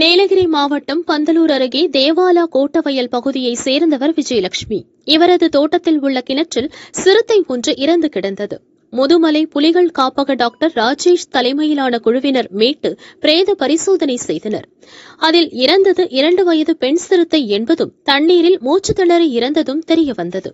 நீலகிரி மாவட்டம் பந்தலூர் அருகே தேவாலா கோட்டவயல் பகுதியை சேர்ந்தவர் விஜயலட்சுமி இவரது தோட்டத்தில் உள்ள கிணற்றில் சிறுத்தை ஒன்று இறந்து கிடந்தது முதுமலை புலிகள் காப்பக டாக்டர் ராஜேஷ் தலைமையிலான குழுவினர் மீட்டு பிரேத பரிசோதனை செய்தனர் அதில் இறந்தது இரண்டு வயது பெண் சிறுத்தை என்பதும் தண்ணீரில் மூச்சு திணறி இறந்ததும் தெரியவந்தது